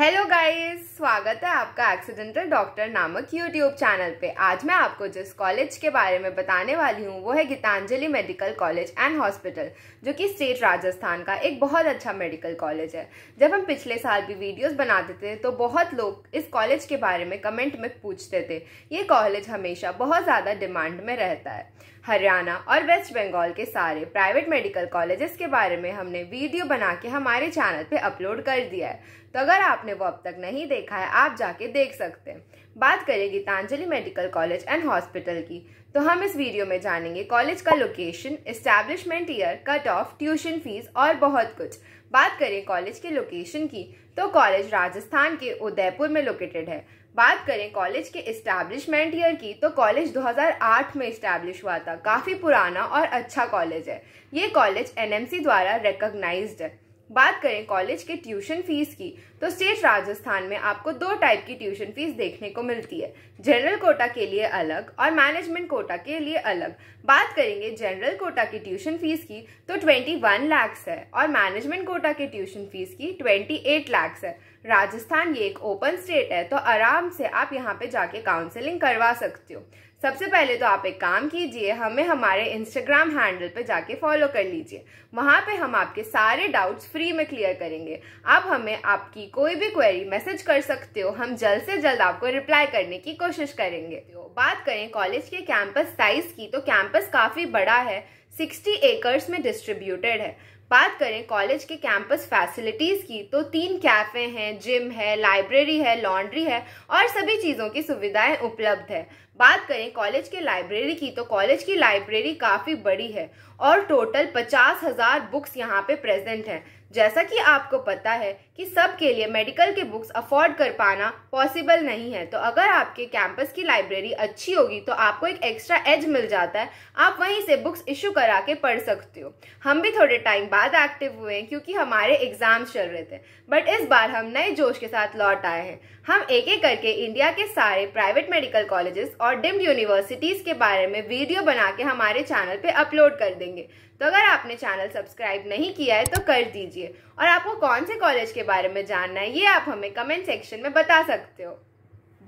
hello guys स्वागत है आपका एक्सीडेंटल डॉक्टर नामक यूट्यूब चैनल पे आज मैं आपको जिस कॉलेज के बारे में बताने वाली हूँ वो है Geetanjali medical college and hospital जो कि स्टेट राजस्थान का एक बहुत अच्छा मेडिकल कॉलेज है जब हम पिछले साल भी वीडियोस बनाते थे तो बहुत लोग इस कॉलेज के बारे में कमेंट में पूछते थे ये कॉलेज हमेशा बहुत ज़्यादा डिमांड में रहता है हरियाणा और वेस्ट बंगाल के सारे प्राइवेट मेडिकल कॉलेजेस के बारे में हमने वीडियो बना के हमारे चैनल पे अपलोड कर दिया है तो अगर आपने वो अब तक नहीं देखा है आप जाके देख सकते हैं बात करें Geetanjali medical college and hospital की तो हम इस वीडियो में जानेंगे कॉलेज का location establishment year cut off tuition fees और बहुत कुछ बात करें कॉलेज के लोकेशन की तो कॉलेज राजस्थान के उदयपुर में लोकेटेड है बात करें कॉलेज के इस्टेब्लिशमेंट ईयर की तो कॉलेज 2008 में इस्टेब्लिश हुआ था काफ़ी पुराना और अच्छा कॉलेज है ये कॉलेज एनएमसी द्वारा रिकग्नाइज्ड है बात करें कॉलेज के ट्यूशन फीस की तो स्टेट राजस्थान में आपको दो टाइप की ट्यूशन फीस देखने को मिलती है जनरल कोटा के लिए अलग और मैनेजमेंट कोटा के लिए अलग बात करेंगे जनरल कोटा की ट्यूशन फीस की तो 21 लाख्स है और मैनेजमेंट कोटा के ट्यूशन फीस की 28 लाख्स है राजस्थान ये एक ओपन स्टेट है तो आराम से आप यहाँ पे जाके काउंसलिंग करवा सकते हो सबसे पहले तो आप एक काम कीजिए हमें हमारे इंस्टाग्राम हैंडल पे जाके फॉलो कर लीजिए वहाँ पे हम आपके सारे डाउट्स फ्री में क्लियर करेंगे आप हमें आपकी कोई भी क्वेरी मैसेज कर सकते हो हम जल्द से जल्द आपको रिप्लाई करने की कोशिश करेंगे बात करें कॉलेज के कैंपस साइज की तो कैंपस काफ़ी बड़ा है सिक्सटी एकर्स में डिस्ट्रीब्यूटेड है बात करें कॉलेज के कैंपस फैसिलिटीज़ की तो तीन कैफ़े हैं जिम है लाइब्रेरी है लॉन्ड्री है और सभी चीज़ों की सुविधाएं उपलब्ध है बात करें कॉलेज के लाइब्रेरी की तो कॉलेज की लाइब्रेरी काफ़ी बड़ी है और टोटल पचास हज़ार बुक्स यहाँ पे प्रेजेंट हैं जैसा कि आपको पता है कि सबके लिए मेडिकल के बुक्स अफोर्ड कर पाना पॉसिबल नहीं है तो अगर आपके कैंपस की लाइब्रेरी अच्छी होगी तो आपको एक एक्स्ट्रा एज मिल जाता है आप वहीं से बुक्स इशू करा के पढ़ सकते हो हम भी थोड़े टाइम बाद एक्टिव हुए हैं क्योंकि हमारे एग्जाम्स चल रहे थे बट इस बार हम नए जोश के साथ लौट आए हैं हम एक एक करके इंडिया के सारे प्राइवेट मेडिकल कॉलेजेस और डिम्ड यूनिवर्सिटीज़ के बारे में वीडियो बना के हमारे चैनल पे अपलोड कर देंगे तो अगर आपने चैनल सब्सक्राइब नहीं किया है तो कर दीजिए और आपको कौन से कॉलेज के बारे में जानना है ये आप हमें कमेंट सेक्शन में बता सकते हो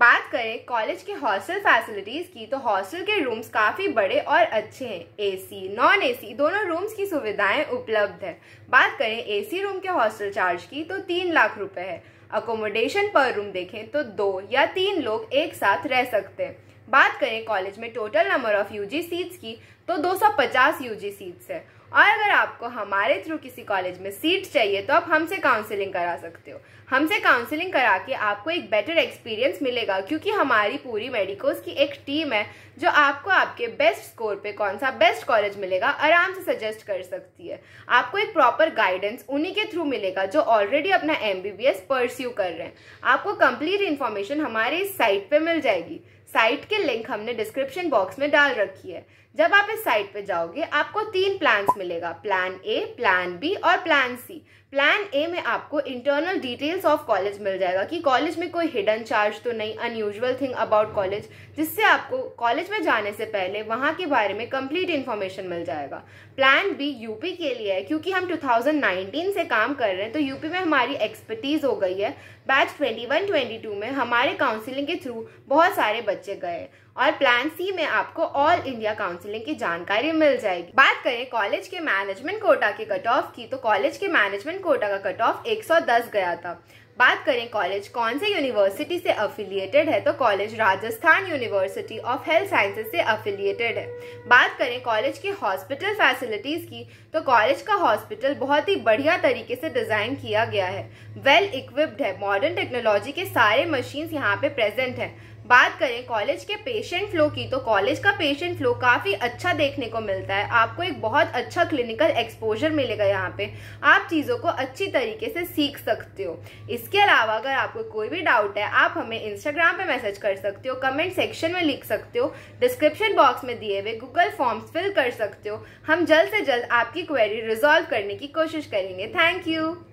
बात करें कॉलेज के हॉस्टल फैसिलिटीज़ की तो हॉस्टल के रूम्स काफ़ी बड़े और अच्छे हैं एसी नॉन एसी दोनों रूम्स की सुविधाएं उपलब्ध है बात करें एसी रूम के हॉस्टल चार्ज की तो तीन लाख रुपए है अकोमोडेशन पर रूम देखें तो दो या तीन लोग एक साथ रह सकते हैं बात करें कॉलेज में total number of UG seats की तो 250 यूजी सीट्स है और अगर आपको हमारे थ्रू किसी कॉलेज में सीट चाहिए तो आप हमसे काउंसलिंग करा सकते हो हमसे काउंसलिंग करा के आपको एक बेटर एक्सपीरियंस मिलेगा क्योंकि हमारी पूरी मेडिकोज की एक टीम है जो आपको आपके बेस्ट स्कोर पे कौन सा बेस्ट कॉलेज मिलेगा आराम से सजेस्ट कर सकती है आपको एक प्रॉपर गाइडेंस उन्हीं के थ्रू मिलेगा जो ऑलरेडी अपना एम परस्यू कर रहे हैं आपको कंप्लीट इन्फॉर्मेशन हमारे इस साइट पर मिल जाएगी साइट के लिंक हमने डिस्क्रिप्शन बॉक्स में डाल रखी है जब आप इस साइड पे जाओगे आपको तीन प्लान्स मिलेगा प्लान ए प्लान बी और प्लान सी प्लान ए में आपको इंटरनल डिटेल्स ऑफ कॉलेज मिल जाएगा कि कॉलेज में कोई हिडन चार्ज तो नहीं अनयूजल थिंग अबाउट कॉलेज जिससे आपको कॉलेज में जाने से पहले वहाँ के बारे में कंप्लीट इन्फॉर्मेशन मिल जाएगा प्लान बी यूपी के लिए है क्योंकि हम 2019 से काम कर रहे हैं तो यूपी में हमारी एक्सपर्टीज़ हो गई है बैच 21-22 में हमारे काउंसिलिंग के थ्रू बहुत सारे बच्चे गए और प्लान सी में आपको ऑल इंडिया काउंसिलिंग की जानकारी मिल जाएगी बात करें कॉलेज के मैनेजमेंट कोटा के कट ऑफ की तो कॉलेज के मैनेजमेंट गवर्नमेंट कोटा का कट ऑफ 110 गया था बात करें कॉलेज कौन से यूनिवर्सिटी से अफिलिएटेड है तो college Rajasthan university of health sciences से अफिलिएटेड है बात करें कॉलेज की हॉस्पिटल फैसिलिटीज़ की तो कॉलेज का हॉस्पिटल बहुत ही बढ़िया तरीके से डिज़ाइन किया गया है वेल well इक्विप्ड है मॉडर्न टेक्नोलॉजी के सारे मशीन्स यहाँ पे प्रेजेंट हैं बात करें कॉलेज के पेशेंट फ्लो की तो कॉलेज का पेशेंट फ्लो काफ़ी अच्छा देखने को मिलता है आपको एक बहुत अच्छा क्लिनिकल एक्सपोजर मिलेगा यहाँ पे आप चीज़ों को अच्छी तरीके से सीख सकते हो इसके अलावा अगर आपको कोई भी डाउट है आप हमें इंस्टाग्राम पर मैसेज कर सकते हो कमेंट सेक्शन में लिख सकते हो डिस्क्रिप्शन बॉक्स में दिए हुए गूगल फॉर्म्स फिल कर सकते हो हम जल्द से जल्द आपकी क्वेरी रिजॉल्व करने की कोशिश करेंगे थैंक यू